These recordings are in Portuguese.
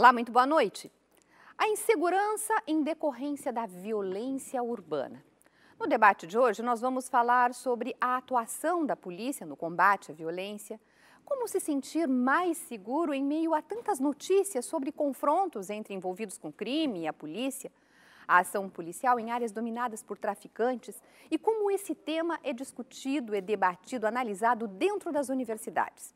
Olá, muito boa noite. A insegurança em decorrência da violência urbana. No debate de hoje, nós vamos falar sobre a atuação da polícia no combate à violência, como se sentir mais seguro em meio a tantas notícias sobre confrontos entre envolvidos com crime e a polícia, a ação policial em áreas dominadas por traficantes e como esse tema é discutido, é debatido, analisado dentro das universidades.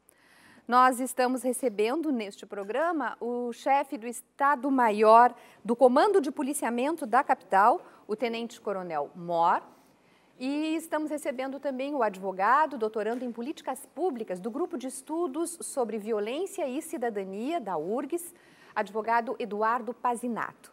Nós estamos recebendo neste programa o chefe do Estado-Maior do Comando de Policiamento da capital, o Tenente Coronel Mor. E estamos recebendo também o advogado, doutorando em políticas públicas do Grupo de Estudos sobre Violência e Cidadania, da URGS, advogado Eduardo Pazinato.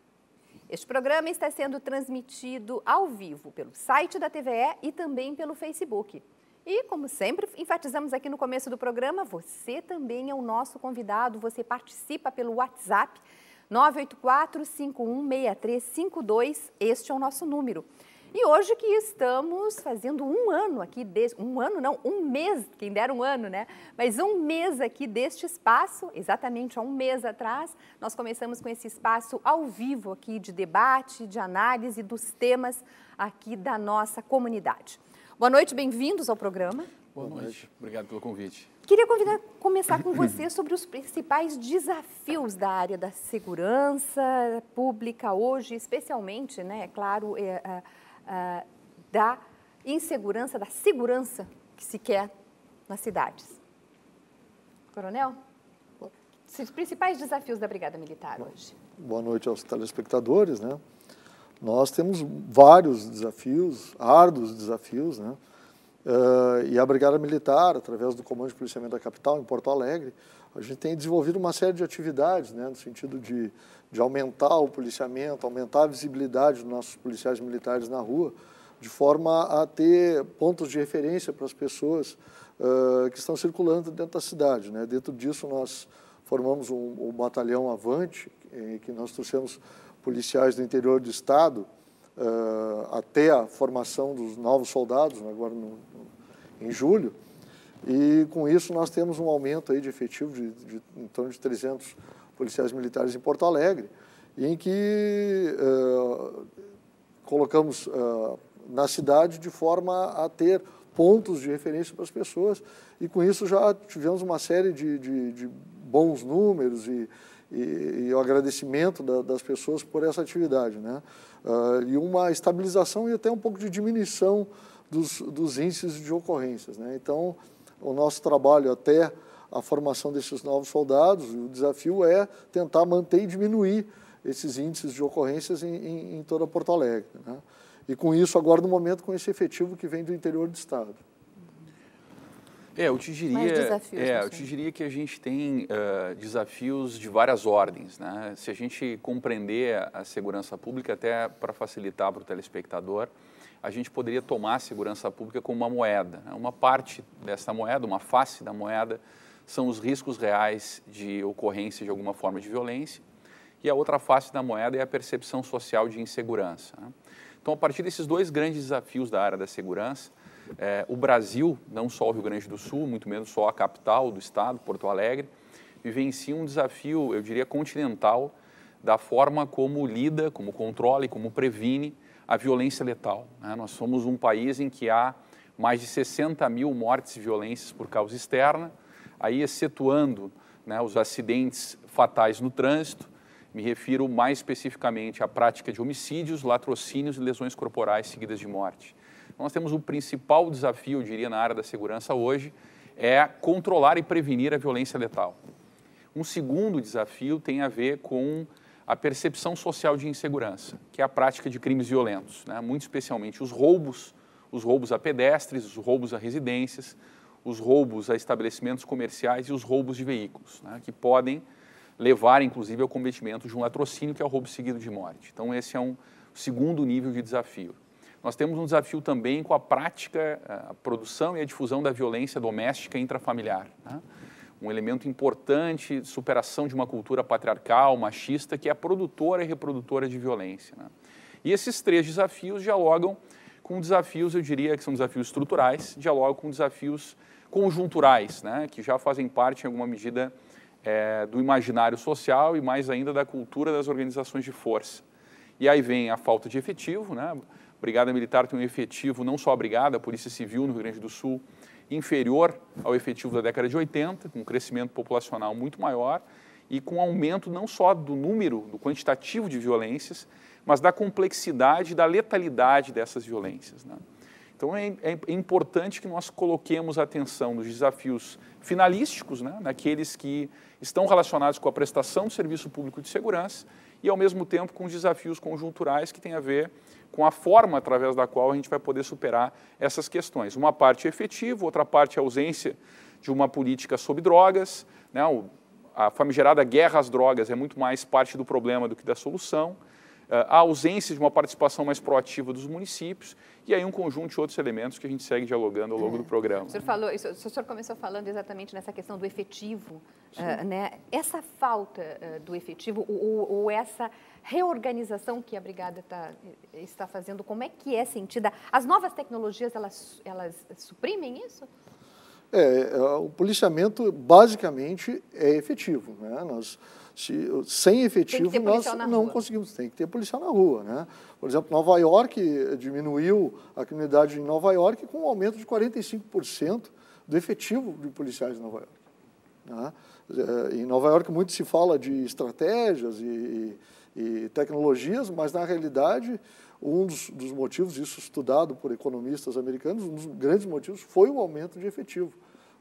Este programa está sendo transmitido ao vivo pelo site da TVE e também pelo Facebook. E, como sempre, enfatizamos aqui no começo do programa, você também é o nosso convidado, você participa pelo WhatsApp 984-516352, este é o nosso número. E hoje que estamos fazendo um ano aqui, um ano não, um mês, quem dera um ano, né? Mas um mês aqui deste espaço, exatamente há um mês atrás, nós começamos com esse espaço ao vivo aqui de debate, de análise dos temas aqui da nossa comunidade. Boa noite, bem-vindos ao programa. Boa noite, obrigado pelo convite. Queria convidar, começar com você sobre os principais desafios da área da segurança pública hoje, especialmente, né, é claro, é, é, é, da insegurança, da segurança que se quer nas cidades. Coronel, os principais desafios da Brigada Militar hoje. Boa noite aos telespectadores, né? Nós temos vários desafios, árduos desafios, né? Uh, e a Brigada Militar, através do Comando de Policiamento da Capital, em Porto Alegre, a gente tem desenvolvido uma série de atividades, né, no sentido de, de aumentar o policiamento, aumentar a visibilidade dos nossos policiais militares na rua, de forma a ter pontos de referência para as pessoas uh, que estão circulando dentro da cidade. Né? Dentro disso, nós formamos um, um batalhão Avante, eh, que nós trouxemos policiais do interior do Estado uh, até a formação dos novos soldados, né, agora no, no, em julho. E com isso nós temos um aumento aí de efetivo de, de, de em torno de 300 policiais militares em Porto Alegre, em que uh, colocamos uh, na cidade de forma a ter pontos de referência para as pessoas. E com isso já tivemos uma série de, de bons números e e, e o agradecimento da, das pessoas por essa atividade, né? Uh, e uma estabilização e até um pouco de diminuição dos, dos índices de ocorrências, né? Então, o nosso trabalho até a formação desses novos soldados, o desafio é tentar manter e diminuir esses índices de ocorrências em, em, em toda Porto Alegre, né? E com isso, agora no momento, com esse efetivo que vem do interior do Estado. É, eu te diria, Mais desafios, é, eu te diria que a gente tem uh, desafios de várias ordens. Né? Se a gente compreender a segurança pública, até para facilitar para o telespectador, a gente poderia tomar a segurança pública como uma moeda. Né? Uma parte dessa moeda, uma face da moeda, são os riscos reais de ocorrência de alguma forma de violência. E a outra face da moeda é a percepção social de insegurança. Né? Então, a partir desses dois grandes desafios da área da segurança, é, o Brasil, não só o Rio Grande do Sul, muito menos só a capital do estado, Porto Alegre, vivencia um desafio, eu diria, continental da forma como lida, como controla e como previne a violência letal. Né? Nós somos um país em que há mais de 60 mil mortes e violências por causa externa, aí excetuando né, os acidentes fatais no trânsito, me refiro mais especificamente à prática de homicídios, latrocínios e lesões corporais seguidas de morte nós temos o principal desafio, eu diria, na área da segurança hoje, é controlar e prevenir a violência letal. Um segundo desafio tem a ver com a percepção social de insegurança, que é a prática de crimes violentos, né? muito especialmente os roubos, os roubos a pedestres, os roubos a residências, os roubos a estabelecimentos comerciais e os roubos de veículos, né? que podem levar, inclusive, ao cometimento de um latrocínio, que é o roubo seguido de morte. Então, esse é um segundo nível de desafio nós temos um desafio também com a prática, eh, a produção e a difusão da violência doméstica e intrafamiliar. Né? Um elemento importante, superação de uma cultura patriarcal, machista, que é produtora e reprodutora de violência. Né? E esses três desafios dialogam com desafios, eu diria que são desafios estruturais, dialogam com desafios conjunturais, né? que já fazem parte, em alguma medida, é, do imaginário social e mais ainda da cultura das organizações de força. E aí vem a falta de efetivo, né? Brigada Militar tem um efetivo, não só a Brigada, a Polícia Civil no Rio Grande do Sul, inferior ao efetivo da década de 80, com um crescimento populacional muito maior e com aumento não só do número, do quantitativo de violências, mas da complexidade, da letalidade dessas violências. Né? Então é, é, é, importante que nós coloquemos atenção nos desafios finalísticos, né? naqueles que estão relacionados com a prestação do serviço público de segurança e, ao mesmo tempo, com os desafios conjunturais que têm a ver com a forma através da qual a gente vai poder superar essas questões. Uma parte é efetivo, outra parte é ausência de uma política sobre drogas. Né? A famigerada guerra às drogas é muito mais parte do problema do que da solução. Eh, a ausência de uma participação mais proativa dos municípios e aí um conjunto de outros elementos que a gente segue dialogando ao longo é. do programa. O senhor, falou, o senhor começou falando exatamente nessa questão do efetivo, uh, né? essa falta uh, do efetivo ou, ou, essa reorganização que a Brigada tá, está fazendo, como é que é sentida? As novas tecnologias, elas, elas suprimem isso? É, é o policiamento basicamente é efetivo. Né? Nós se, sem efetivo nós não rua. conseguimos, tem que ter policial na rua. Né? Por exemplo, Nova York diminuiu a criminalidade em Nova York com um aumento de 45% do efetivo de policiais em Nova York. Né? É, em Nova York muito se fala de estratégias e, e tecnologias, mas na realidade um dos, dos motivos, isso estudado por economistas americanos, um dos grandes motivos foi o aumento de efetivo.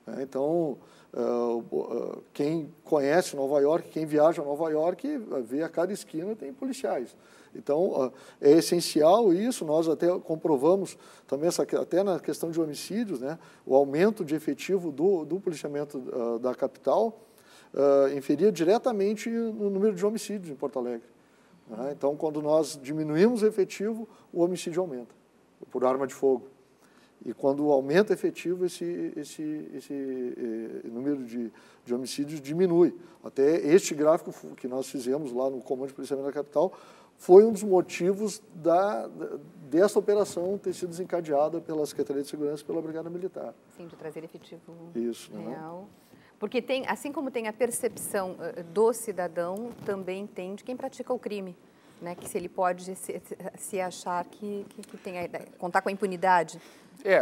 Né? Então, é, é, quem conhece Nova York, quem viaja a Nova York, vê a cada esquina tem policiais. Então, é essencial isso, nós até comprovamos também, essa, até na questão de homicídios, né, o aumento de efetivo do, do policiamento uh, da capital uh, inferia diretamente no número de homicídios em Porto Alegre. Né? Então, quando nós diminuímos o efetivo, o homicídio aumenta, por arma de fogo. E quando aumenta efetivo, esse, esse, esse eh, número de, de homicídios diminui. Até este gráfico que nós fizemos lá no Comando de Policiamento da Capital foi um dos motivos da, dessa operação ter sido desencadeada pela Secretaria de Segurança e pela Brigada Militar. Sim, de trazer efetivo Isso, né? real. Porque tem, assim como tem a percepção eh, do cidadão, também tem de quem pratica o crime né, que se ele pode se, se achar que, que, que tem a, ideia contar com a impunidade. É,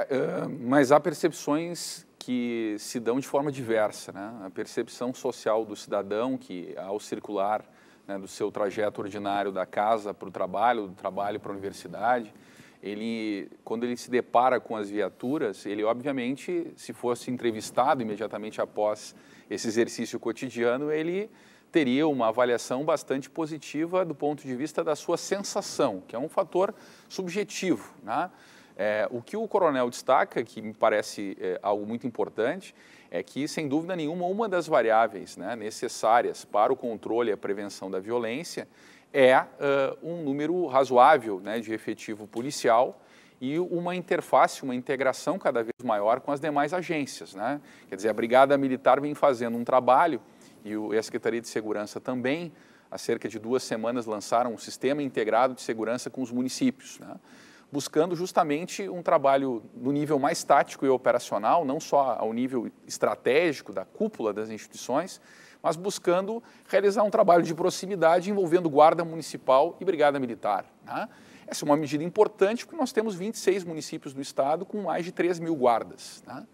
mas há percepções que se dão de forma diversa, né? A percepção social do cidadão que ao circular né, do seu trajeto ordinário da casa para o trabalho, do trabalho para a universidade, ele, quando ele se depara com as viaturas, ele obviamente, se fosse entrevistado imediatamente após esse exercício cotidiano, ele teria uma avaliação bastante positiva do ponto de vista da sua sensação, que é um fator subjetivo. Né? É, o que o coronel destaca, que me parece é, algo muito importante, é que, sem dúvida nenhuma, uma das variáveis né, necessárias para o controle e a prevenção da violência é uh, um número razoável né, de efetivo policial e uma interface, uma integração cada vez maior com as demais agências. Né? Quer dizer, a Brigada Militar vem fazendo um trabalho e, o, a Secretaria de Segurança também, há cerca de duas semanas, lançaram um sistema integrado de segurança com os municípios, né? buscando justamente um trabalho no nível mais tático e operacional, não só ao nível estratégico da cúpula das instituições, mas buscando realizar um trabalho de proximidade envolvendo Guarda Municipal e Brigada Militar. Né? Essa é uma medida importante porque nós temos 26 municípios do estado com mais de 3 mil guardas. Né?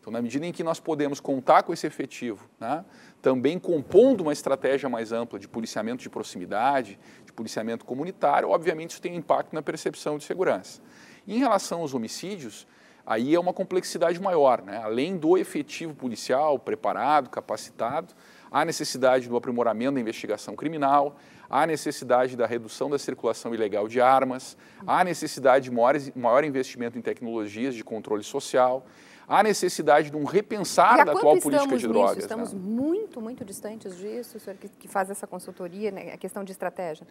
Então, na medida em que nós podemos contar com esse efetivo, né, também compondo uma estratégia mais ampla de policiamento de proximidade, de policiamento comunitário, obviamente isso tem impacto na percepção de segurança. em relação aos homicídios, aí é uma complexidade maior, né? além do efetivo policial preparado, capacitado, há necessidade do aprimoramento da investigação criminal, há necessidade da redução da circulação ilegal de armas, há necessidade de maior, maior investimento em tecnologias de controle social há necessidade de um repensar da atual política de drogas. Estamos né? muito, muito distantes disso, o senhor que, que faz essa consultoria, né? a questão de estratégia.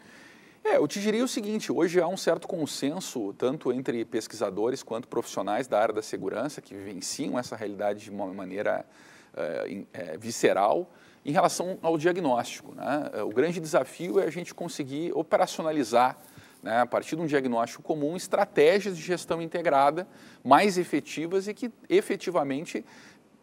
É, eu te diria o seguinte: hoje há um certo consenso, tanto entre pesquisadores quanto profissionais da área da segurança, que vivenciam essa realidade de uma maneira é, é, visceral, em relação ao diagnóstico. Né? O grande desafio é a gente conseguir operacionalizar né, a partir de um diagnóstico comum, estratégias de gestão integrada mais efetivas e que efetivamente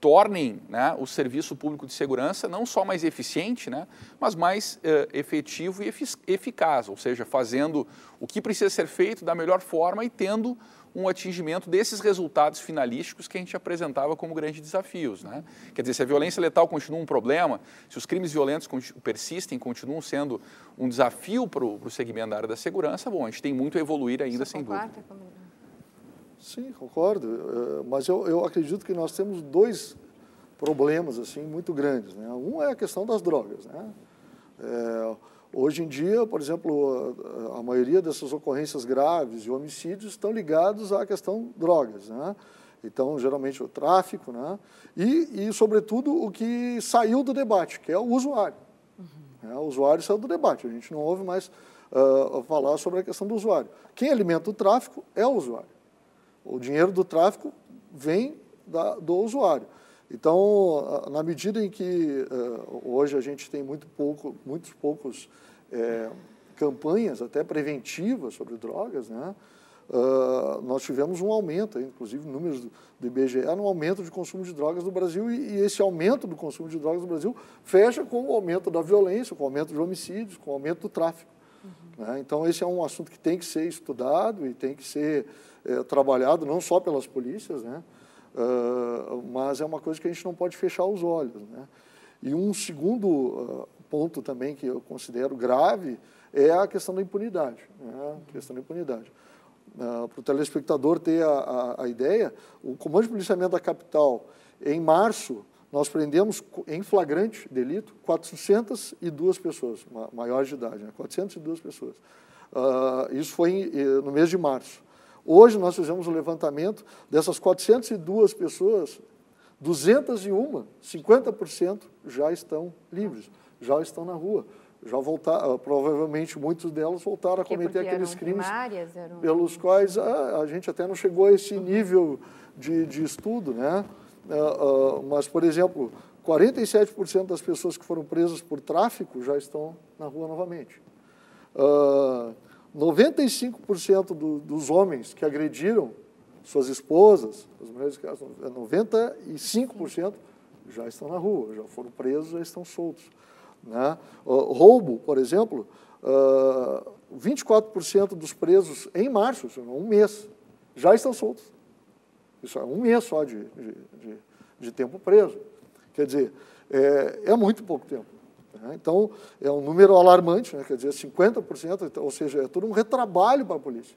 tornem né, o serviço público de segurança não só mais eficiente, né, mas mais eh, efetivo e efic eficaz, ou seja, fazendo o que precisa ser feito da melhor forma e tendo um atingimento desses resultados finalísticos que a gente apresentava como grandes desafios. Né? Quer dizer, se a violência letal continua um problema, se os crimes violentos persistem, continuam sendo um desafio para o segmento da área da segurança, bom, a gente tem muito a evoluir ainda, sem dúvida. Comigo. Sim, concordo, eh, mas eu, eu acredito que nós temos dois problemas assim muito grandes. Né? Um é a questão das drogas. Né? É, Hoje em dia, por exemplo, a maioria dessas ocorrências graves e homicídios estão ligados à questão drogas, né? Então, geralmente o tráfico, né? E, e sobretudo o que saiu do debate, que é o usuário. Uhum. É, o usuário saiu do debate. A gente não ouve mais uh, falar sobre a questão do usuário. Quem alimenta o tráfico é o usuário. O dinheiro do tráfico vem da, do usuário. Então, na medida em que eh, hoje a gente tem muito pouco, muitos poucos é, campanhas, até preventivas, sobre drogas, né? Uh, nós tivemos um aumento, inclusive números do, do IBGE, no aumento de consumo de drogas no Brasil, e, e, esse aumento do consumo de drogas no Brasil fecha com o aumento da violência, com o aumento de homicídios, com o aumento do tráfico. Uhum. Né? Então, esse é um assunto que tem que ser estudado e tem que ser é, trabalhado não só pelas polícias, né? Uh, mas é uma coisa que a gente não pode fechar os olhos. Né? E um segundo uh, ponto também que eu considero grave é a questão da impunidade. Né? A questão da impunidade. Uh, Para o telespectador ter a, a, a, ideia, o Comando de Policiamento da Capital, em março, nós prendemos em flagrante delito 402 pessoas, maiores de idade, né? 402 pessoas. isso foi em, eh, no mês de março. Hoje nós fizemos o um levantamento dessas 402 pessoas, 201, 50% já estão livres, já estão na rua. Já voltar, ah, provavelmente muitos delas voltaram a cometer aqueles crimes primárias, eram... pelos quais a, ah, a, gente até não chegou a esse uhum. nível de, de estudo, né? Uh, uh, mas, por exemplo, 47% das pessoas que foram presas por tráfico já estão na rua novamente. Uh, 95% do, dos homens que agrediram suas esposas, as mulheres, que 95% é já estão na rua, já foram presos, já estão soltos. Né? Uh, roubo, por exemplo, uh, ah, 24% dos presos em março, é um mês, já estão soltos. Isso é um mês só de, de, de, de tempo preso. Quer dizer, é, é muito pouco tempo. Né? Então, é um número alarmante, né? quer dizer, 50%, é então, ou seja, é todo um retrabalho para a polícia.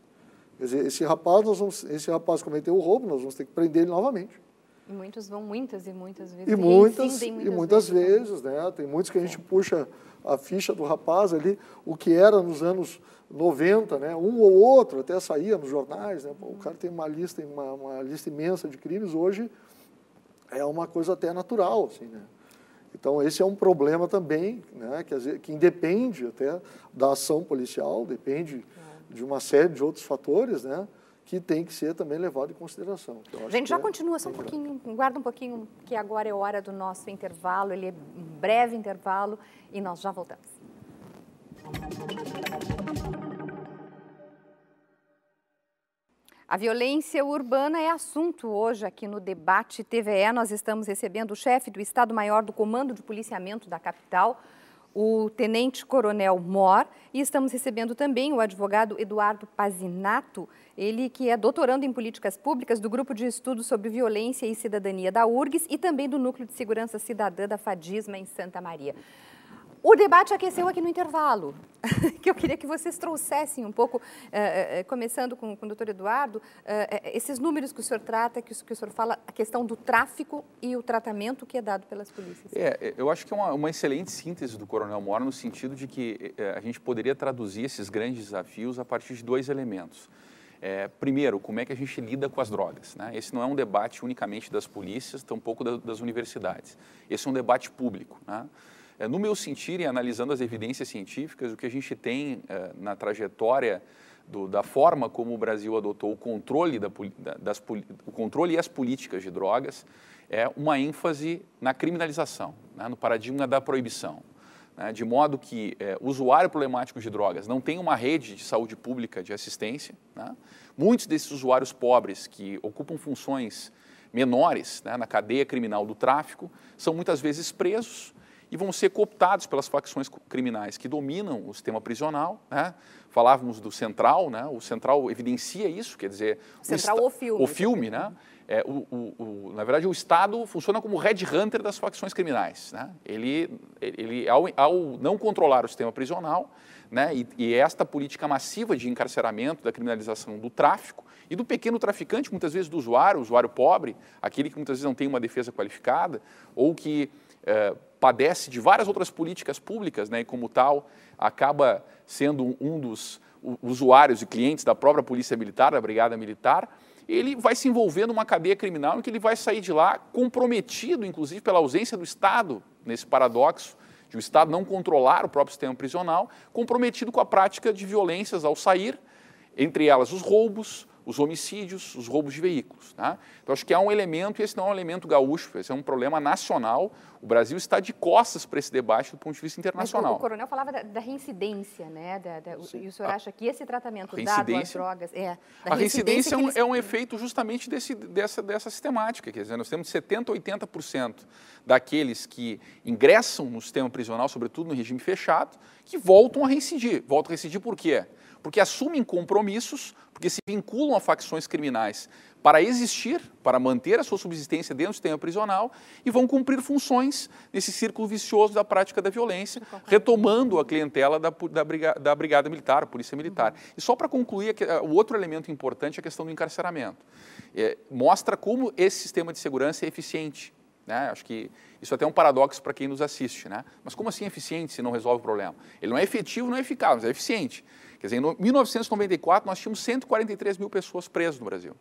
Quer dizer, esse rapaz, nós vamos, esse rapaz cometeu o roubo, nós vamos ter que prender ele novamente. E muitos vão muitas e muitas vezes. E muitas, e muitas, e muitas vezes, vezes, né? Tem muitos que a gente é. puxa a ficha do rapaz ali, o que era nos anos 90, né? Um ou outro até saía nos jornais, né? O cara tem uma lista, uma, uma lista imensa de crimes. Hoje é uma coisa até natural, assim, né? Então, esse é um problema também, né, que, que independe até da ação policial, depende de uma série de outros fatores, né, que tem que ser também levado em consideração. Então, A gente já é, continua, só um pouquinho, guarda um pouquinho, que agora é hora do nosso intervalo, ele é um breve intervalo e nós já voltamos. A violência urbana é assunto hoje aqui no Debate TVE. Nós estamos recebendo o chefe do Estado-Maior do Comando de Policiamento da capital, o Tenente Coronel Mor, e estamos recebendo também o advogado Eduardo Pazinato, ele que é doutorando em Políticas Públicas do Grupo de Estudos sobre Violência e Cidadania da URGS e também do Núcleo de Segurança Cidadã da FADISMA em Santa Maria. O debate aqueceu aqui no intervalo, que eu queria que vocês trouxessem um pouco, eh, eh, eh, começando com, o doutor Eduardo, esses números que o senhor trata, que o, senhor fala, a questão do tráfico e o tratamento que é dado pelas polícias. É, é eu acho que é uma, uma excelente síntese do Coronel Mora, no sentido de que a gente poderia traduzir esses grandes desafios a partir de dois elementos. É, primeiro, como é que a gente lida com as drogas? Né? Esse não é um debate unicamente das polícias, tampouco das universidades. Esse é um debate público. Né? É, no meu sentir, e analisando as evidências científicas, o que a gente tem é, na trajetória do, da forma como o Brasil adotou o controle, da, das, o controle e as políticas de drogas é uma ênfase na criminalização, né, no paradigma da proibição. Né, de modo que é, o usuário problemático de drogas não tem uma rede de saúde pública de assistência. Né, muitos desses usuários pobres que ocupam funções menores né, na cadeia criminal do tráfico são muitas vezes presos e vão ser cooptados pelas facções criminais que dominam o sistema prisional. Né? Falávamos do Central, né? o Central evidencia isso, quer dizer. Central o, o filme. O filme, né? É, o, o, na verdade, o Estado funciona como Red Hunter das facções criminais. Né? Ele, ele ao, ao não controlar o sistema prisional, né? E, e, esta política massiva de encarceramento, da criminalização do tráfico e do pequeno traficante, muitas vezes do usuário, o usuário pobre, aquele que muitas vezes não tem uma defesa qualificada, ou que eh, padece de várias outras políticas públicas né, e, como tal, acaba sendo um dos usuários e clientes da própria Polícia Militar, da Brigada Militar, ele vai se envolvendo numa cadeia criminal em que ele vai sair de lá comprometido, inclusive, pela ausência do Estado, nesse paradoxo de o Estado não controlar o próprio sistema prisional, comprometido com a prática de violências ao sair, entre elas os roubos, os homicídios, os roubos de veículos. Tá? Então, acho que há um elemento, e esse não é um elemento gaúcho, esse é um problema nacional. O Brasil está de costas para esse debate do ponto de vista internacional. Mas o, coronel falava da, da reincidência, né? Da, da, e o senhor a, acha que esse tratamento dado às drogas... É, a reincidência, é um, eles... é, um, efeito justamente desse, dessa, dessa sistemática. Quer dizer, nós temos 70%, 80% daqueles que ingressam no sistema prisional, sobretudo no regime fechado, que voltam a reincidir. Voltam a reincidir por quê? porque assumem compromissos, porque se vinculam a facções criminais para existir, para manter a sua subsistência dentro do sistema prisional e vão cumprir funções nesse círculo vicioso da prática da violência, retomando a clientela da, da, brigada, da brigada Militar, Polícia Militar. Uhum. E só para concluir, ah, o outro elemento importante é a questão do encarceramento. É, mostra como esse sistema de segurança é eficiente. Né? Acho que isso é até é um paradoxo para quem nos assiste. Né? Mas como assim é eficiente se não resolve o problema? Ele não é efetivo, não é eficaz, mas é eficiente. Quer dizer, em 1994 nós tínhamos 143 mil pessoas presas no Brasil.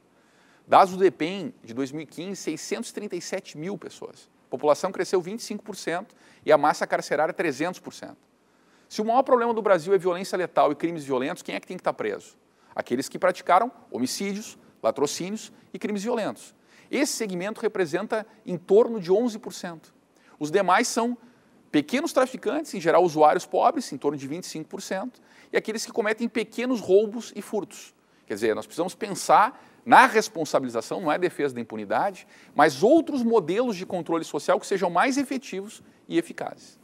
Dados do DEPEN de 2015, 637 mil pessoas. A população cresceu 25% e a massa carcerária 300%. Se o maior problema do Brasil é violência letal e crimes violentos, quem é que tem que estar preso? Aqueles que praticaram homicídios, latrocínios e crimes violentos. Esse segmento representa em torno de 11%. Os demais são Pequenos traficantes, em geral usuários pobres, em torno de 25%, e aqueles que cometem pequenos roubos e furtos. Quer dizer, nós precisamos pensar na responsabilização, não é defesa da impunidade, mas outros modelos de controle social que sejam mais efetivos e eficazes.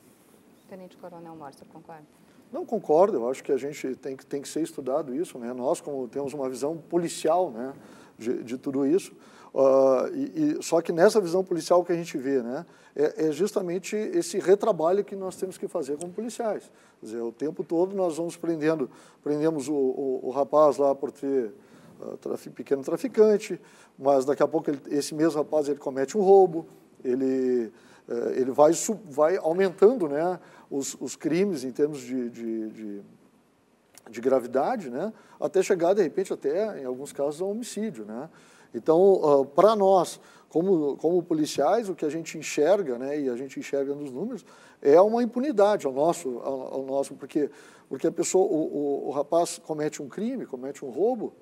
Tenente Coronel Márcio, concorda? Não concordo, eu acho que a gente tem que, tem que ser estudado isso, né? Nós, como temos uma visão policial né, de, de tudo isso, Uh, e, e, só que nessa visão policial que a gente vê, né, é, é, justamente esse retrabalho que nós temos que fazer como policiais. Quer dizer, o tempo todo nós vamos prendendo, prendemos o, o, o rapaz lá por ter uh, pequeno traficante, mas daqui a pouco ele, esse mesmo rapaz ele comete um roubo, ele, uh, ele vai, sub, vai aumentando né, os, os crimes em termos de, de, de de gravidade, né, até chegar de repente até em alguns casos ao homicídio, né? Então, para nós, como, como policiais, o que a gente enxerga, né, e a gente enxerga nos números, é uma impunidade ao nosso, ao, ao nosso porque, porque a pessoa, o, o, o, rapaz comete um crime, comete um roubo,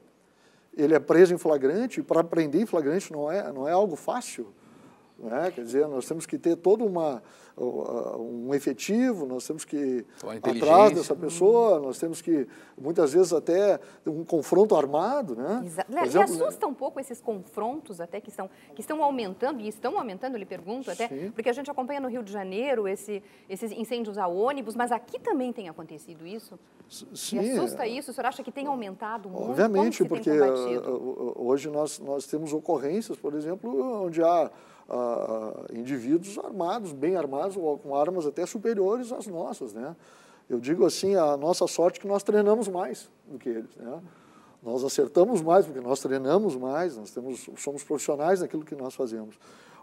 ele é preso em flagrante, para prender em flagrante não é, não é algo fácil. Né? Quer dizer, nós temos que ter todo uma, um efetivo, nós temos que atrás dessa pessoa, uhum. nós temos que, muitas vezes, até um confronto armado. Né? Exato. Né, exemplo, e assusta né? um pouco esses confrontos até que estão, que estão aumentando, e estão aumentando, lhe pergunto até, Sim. porque a gente acompanha no Rio de Janeiro esse, esses incêndios a ônibus, mas aqui também tem acontecido isso? Sim. E assusta é. isso? O senhor acha que tem aumentado muito? Obviamente, porque ah, ah, ah, hoje nós, nós temos ocorrências, por exemplo, onde há indivíduos armados, bem armados, ou com armas até superiores às nossas, né? Eu digo assim, a nossa sorte é que nós treinamos mais do que eles, né? Nós acertamos mais porque nós treinamos mais, nós temos, somos profissionais naquilo que nós fazemos.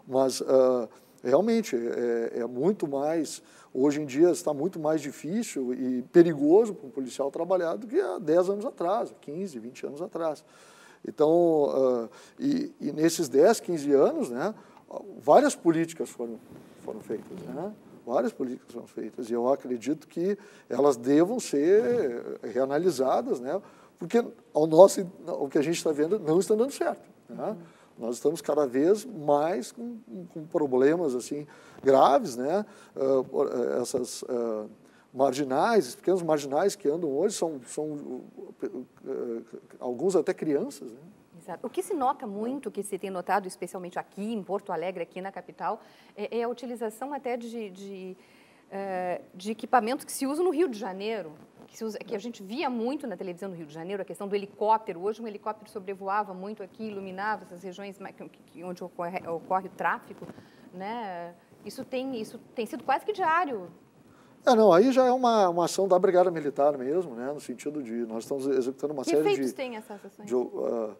Mas uh, realmente é, é, muito mais, hoje em dia está muito mais difícil e perigoso para um policial trabalhar do que há 10 anos atrás, 15, 20 anos atrás. Então, uh, e, e, nesses 10, 15 anos, né, várias políticas foram, foram feitas, né? Várias políticas foram feitas e eu acredito que elas devam ser reanalisadas, né? Porque ao nosso, o que a gente está vendo não está dando certo. Né? Nós estamos cada vez mais com, com problemas assim graves, né? Uh, essas uh, marginais, pequenos marginais que andam hoje são, são uh, alguns até crianças, né? O que se nota muito, que se tem notado, especialmente aqui em Porto Alegre, aqui na capital, é, é a utilização até de, de, de eh, equipamentos que se usam no Rio de Janeiro, que, usa, que, a gente via muito na televisão do Rio de Janeiro, a questão do helicóptero. Hoje, um helicóptero sobrevoava muito aqui, iluminava essas regiões onde ocorre, ocorre o tráfico. Né? Isso, tem, isso tem sido quase que diário. É, não, aí já é uma, uma ação da Brigada Militar mesmo, né? no sentido de nós estamos executando uma que série de... Que efeitos tem essas ações? De, uh,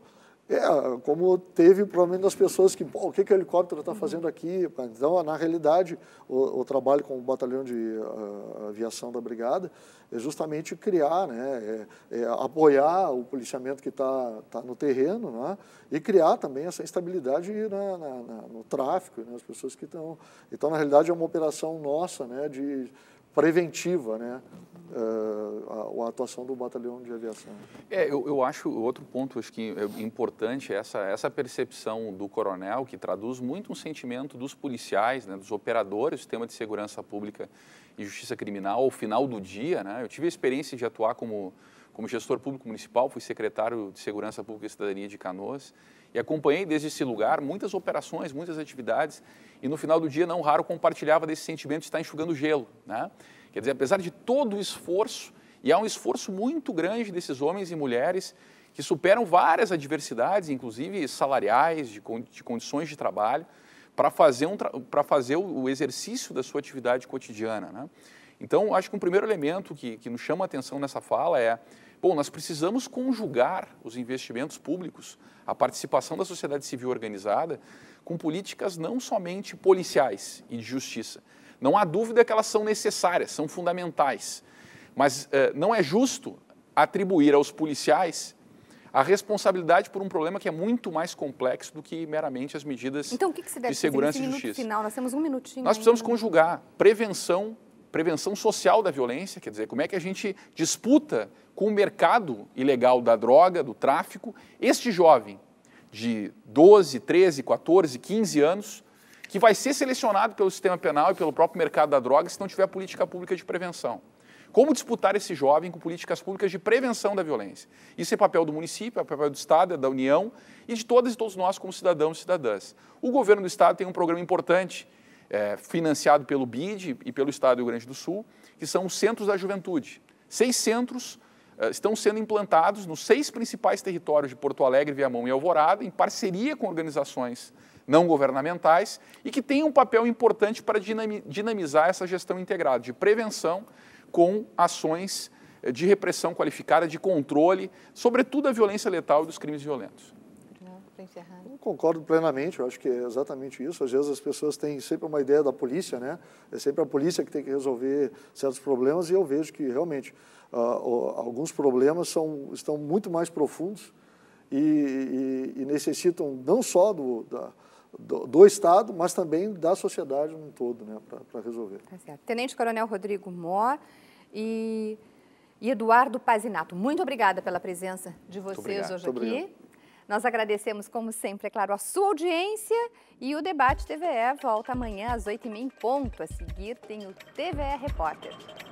é, como teve provavelmente das pessoas que, o que, que o helicóptero está uhum. fazendo aqui? Então, na realidade, o, o trabalho com o batalhão de uh, aviação da brigada é justamente criar, né, é, é apoiar o policiamento que está tá no terreno né, e criar também essa instabilidade na, na, na, no tráfico, né, as pessoas que estão... Então, na realidade, é uma operação nossa né, de preventiva, né? Uh, a, a, atuação do batalhão de aviação. É, eu, eu acho outro ponto acho que é importante é essa essa percepção do coronel que traduz muito um sentimento dos policiais, né, dos operadores do sistema de segurança pública e justiça criminal ao final do dia, né? Eu tive a experiência de atuar como como gestor público municipal, fui secretário de segurança pública e cidadania de Canoas e acompanhei desde esse lugar muitas operações, muitas atividades, e no final do dia, não raro, compartilhava desse sentimento de estar enxugando gelo. Né? Quer dizer, apesar de todo o esforço, e há um esforço muito grande desses homens e mulheres que superam várias adversidades, inclusive salariais, de, de condições de trabalho, para fazer, um para fazer o exercício da sua atividade cotidiana. Né? Então, acho que um primeiro elemento que, que nos chama a atenção nessa fala é Bom, nós precisamos conjugar os investimentos públicos, a participação da sociedade civil organizada, com políticas não somente policiais e de justiça. Não há dúvida que elas são necessárias, são fundamentais. Mas eh, não é justo atribuir aos policiais a responsabilidade por um problema que é muito mais complexo do que meramente as medidas então, que que de segurança e justiça. Final? Nós temos um minutinho. Nós precisamos ainda. conjugar prevenção prevenção social da violência, quer dizer, como é que a gente disputa com o mercado ilegal da droga, do tráfico, este jovem de 12, 13, 14, 15 anos, que vai ser selecionado pelo sistema penal e pelo próprio mercado da droga se não tiver política pública de prevenção. Como disputar esse jovem com políticas públicas de prevenção da violência? Isso é papel do município, é papel do Estado, é da União e de todas e todos nós como cidadãos e cidadãs. O governo do Estado tem um programa importante é, financiado pelo BID e pelo Estado do Rio Grande do Sul, que são os centros da juventude. Seis centros é, estão sendo implantados nos seis principais territórios de Porto Alegre, Viamão e Alvorada, em parceria com organizações não governamentais e que têm um papel importante para dinamizar essa gestão integrada de prevenção com ações é, de repressão qualificada, de controle, sobretudo a violência letal e dos crimes violentos. Eu concordo plenamente, eu acho que é exatamente isso. Às vezes as pessoas têm sempre uma ideia da polícia, né? É sempre a polícia que tem que resolver certos problemas e eu vejo que realmente uh, alguns problemas são, estão muito mais profundos e, e, e necessitam não só do, da, do, do, Estado, mas também da sociedade no todo, né, para resolver. Tá Tenente Coronel Rodrigo Mor e, e Eduardo Pazinato, muito obrigada pela presença de vocês hoje aqui. Nós agradecemos, como sempre, é claro, a sua audiência e o Debate TVE volta amanhã às 8h30 em ponto. A seguir tem o TVE Repórter.